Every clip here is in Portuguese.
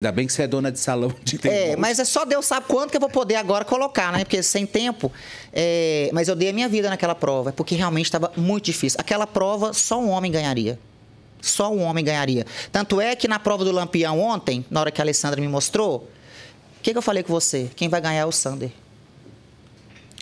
Ainda bem que você é dona de salão de tempo. É, mas é só Deus sabe quanto que eu vou poder agora colocar, né? Porque sem tempo. É... Mas eu dei a minha vida naquela prova, porque realmente estava muito difícil. Aquela prova só um homem ganharia. Só um homem ganharia. Tanto é que na prova do Lampião ontem, na hora que a Alessandra me mostrou, o que, que eu falei com você? Quem vai ganhar é o Sander.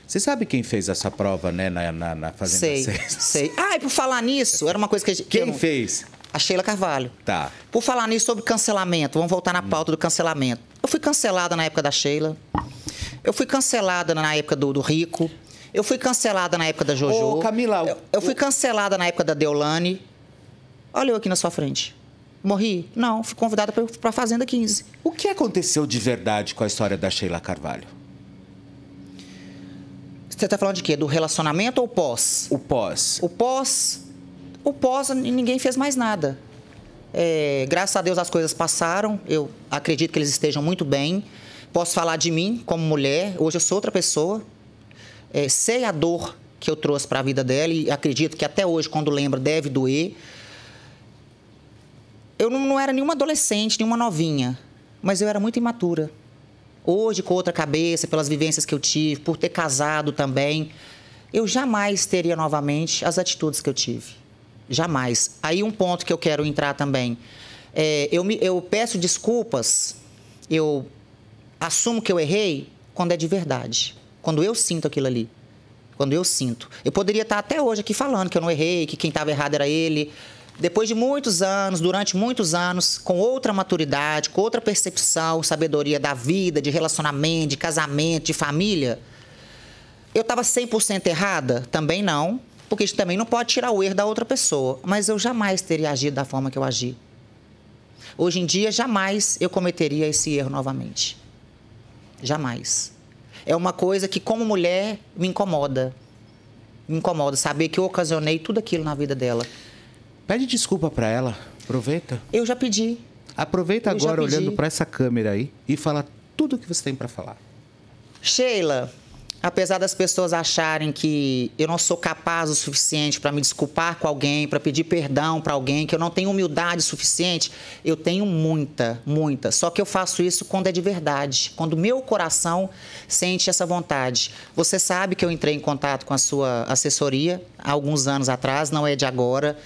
Você sabe quem fez essa prova, né, na, na, na Fazenda sei, 6? Sei. Ah, e por falar nisso, era uma coisa que... A gente, quem que eu, fez? a Sheila Carvalho. Tá. Por falar nisso sobre cancelamento, vamos voltar na hum. pauta do cancelamento. Eu fui cancelada na época da Sheila. Eu fui cancelada na época do, do Rico. Eu fui cancelada na época da Jojo. Ô, Camila, eu, eu fui cancelada na época da Deolane. Olha eu aqui na sua frente. Morri? Não, fui convidada para a Fazenda 15. O que aconteceu de verdade com a história da Sheila Carvalho? Você está falando de quê? Do relacionamento ou pós? O pós. O pós o pós, ninguém fez mais nada. É, graças a Deus as coisas passaram, eu acredito que eles estejam muito bem. Posso falar de mim como mulher, hoje eu sou outra pessoa. É, sei a dor que eu trouxe para a vida dela e acredito que até hoje, quando lembro, deve doer. Eu não, não era nenhuma adolescente, nenhuma novinha, mas eu era muito imatura. Hoje, com outra cabeça, pelas vivências que eu tive, por ter casado também, eu jamais teria novamente as atitudes que eu tive. Jamais. Aí um ponto que eu quero entrar também. É, eu, me, eu peço desculpas, eu assumo que eu errei quando é de verdade. Quando eu sinto aquilo ali. Quando eu sinto. Eu poderia estar até hoje aqui falando que eu não errei, que quem estava errado era ele. Depois de muitos anos, durante muitos anos, com outra maturidade, com outra percepção, sabedoria da vida, de relacionamento, de casamento, de família, eu estava 100% errada? Também não. Porque isso também não pode tirar o erro da outra pessoa. Mas eu jamais teria agido da forma que eu agi. Hoje em dia, jamais eu cometeria esse erro novamente. Jamais. É uma coisa que, como mulher, me incomoda. Me incomoda saber que eu ocasionei tudo aquilo na vida dela. Pede desculpa para ela. Aproveita. Eu já pedi. Aproveita eu agora olhando para essa câmera aí e fala tudo o que você tem para falar. Sheila, apesar das pessoas acharem que eu não sou capaz o suficiente para me desculpar com alguém, para pedir perdão para alguém, que eu não tenho humildade suficiente, eu tenho muita, muita. Só que eu faço isso quando é de verdade, quando meu coração sente essa vontade. Você sabe que eu entrei em contato com a sua assessoria há alguns anos atrás, não é de agora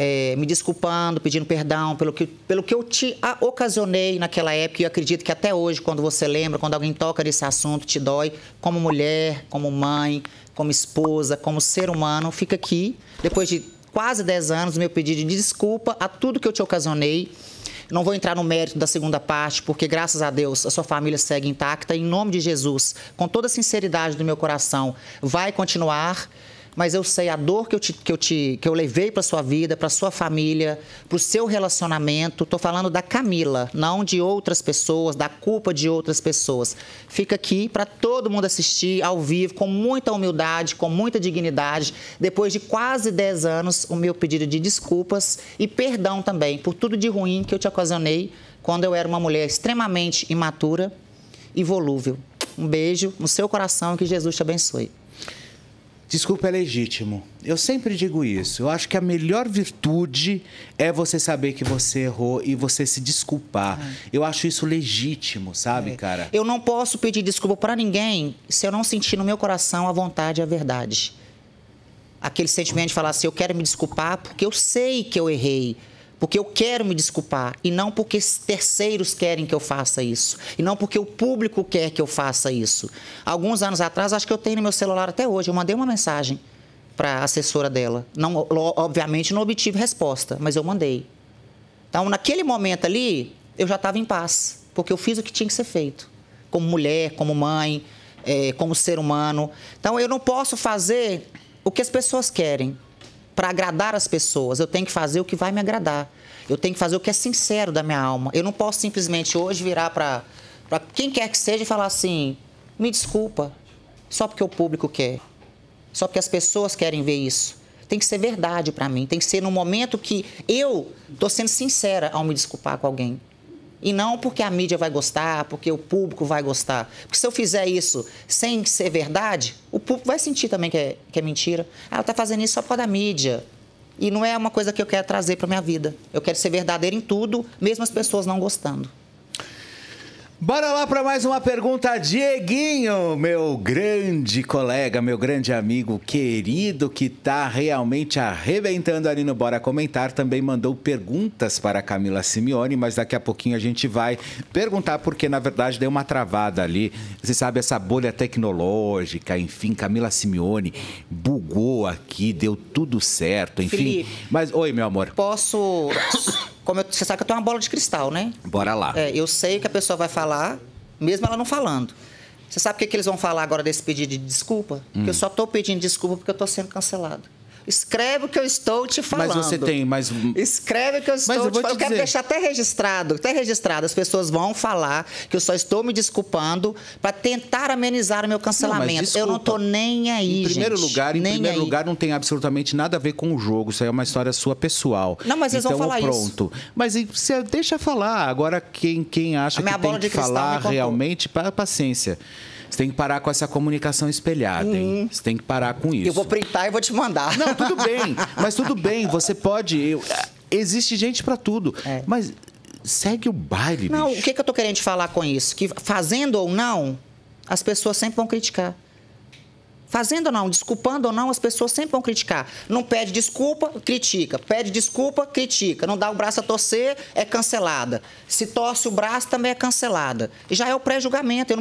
é, me desculpando, pedindo perdão pelo que, pelo que eu te ocasionei naquela época. E eu acredito que até hoje, quando você lembra, quando alguém toca nesse assunto, te dói, como mulher, como mãe, como esposa, como ser humano, fica aqui, depois de quase 10 anos, meu pedido de desculpa a tudo que eu te ocasionei. Não vou entrar no mérito da segunda parte, porque graças a Deus a sua família segue intacta. Em nome de Jesus, com toda a sinceridade do meu coração, vai continuar mas eu sei a dor que eu, te, que eu, te, que eu levei para sua vida, para sua família, para o seu relacionamento. Estou falando da Camila, não de outras pessoas, da culpa de outras pessoas. Fica aqui para todo mundo assistir ao vivo, com muita humildade, com muita dignidade. Depois de quase 10 anos, o meu pedido de desculpas e perdão também por tudo de ruim que eu te ocasionei quando eu era uma mulher extremamente imatura e volúvel. Um beijo no seu coração e que Jesus te abençoe. Desculpa é legítimo. Eu sempre digo isso. Eu acho que a melhor virtude é você saber que você errou e você se desculpar. É. Eu acho isso legítimo, sabe, é. cara? Eu não posso pedir desculpa para ninguém se eu não sentir no meu coração a vontade e a verdade. Aquele sentimento de falar assim, eu quero me desculpar porque eu sei que eu errei porque eu quero me desculpar e não porque terceiros querem que eu faça isso e não porque o público quer que eu faça isso. Alguns anos atrás, acho que eu tenho no meu celular até hoje, eu mandei uma mensagem para a assessora dela. Não, obviamente não obtive resposta, mas eu mandei. Então, naquele momento ali, eu já estava em paz, porque eu fiz o que tinha que ser feito, como mulher, como mãe, é, como ser humano. Então, eu não posso fazer o que as pessoas querem para agradar as pessoas. Eu tenho que fazer o que vai me agradar. Eu tenho que fazer o que é sincero da minha alma. Eu não posso simplesmente hoje virar para quem quer que seja e falar assim: me desculpa, só porque o público quer, só porque as pessoas querem ver isso. Tem que ser verdade para mim, tem que ser no momento que eu estou sendo sincera ao me desculpar com alguém. E não porque a mídia vai gostar, porque o público vai gostar. Porque se eu fizer isso sem ser verdade, público vai sentir também que é, que é mentira. Ah, ela está fazendo isso só por causa da mídia. E não é uma coisa que eu quero trazer para minha vida. Eu quero ser verdadeira em tudo, mesmo as pessoas não gostando. Bora lá para mais uma pergunta, Dieguinho, meu grande colega, meu grande amigo querido que tá realmente arrebentando ali no Bora Comentar, também mandou perguntas para a Camila Simeone, mas daqui a pouquinho a gente vai perguntar porque na verdade deu uma travada ali. Você sabe essa bolha tecnológica, enfim, Camila Simeone bugou aqui, deu tudo certo, enfim. Felipe, mas oi, meu amor. Posso como eu, você sabe que eu tenho uma bola de cristal, né? Bora lá. É, eu sei o que a pessoa vai falar, mesmo ela não falando. Você sabe o que, que eles vão falar agora desse pedido de desculpa? Hum. Que eu hum. só estou pedindo desculpa porque eu estou sendo cancelado. Escreve o que eu estou te falando. Mas você tem, mas. Escreve o que eu estou mas eu te falando. eu quero deixar até registrado, até registrado. As pessoas vão falar que eu só estou me desculpando para tentar amenizar o meu cancelamento. Não, eu não estou nem aí. Em primeiro gente, lugar, em primeiro aí. lugar, não tem absolutamente nada a ver com o jogo. Isso aí é uma história sua pessoal. Não, mas eles então, vão falar pronto. isso. Mas você deixa falar. Agora, quem, quem acha que tem que falar realmente, para paciência. Você tem que parar com essa comunicação espelhada, hein? Uhum. Você tem que parar com isso. Eu vou printar e vou te mandar. Não, tudo bem. Mas tudo bem, você pode. Eu, ah, existe gente para tudo. É. Mas segue o baile, Não, bicho. o que, que eu tô querendo te falar com isso? Que fazendo ou não, as pessoas sempre vão criticar. Fazendo ou não, desculpando ou não, as pessoas sempre vão criticar. Não pede desculpa, critica. Pede desculpa, critica. Não dá o braço a torcer, é cancelada. Se torce o braço, também é cancelada. Já é o pré-julgamento.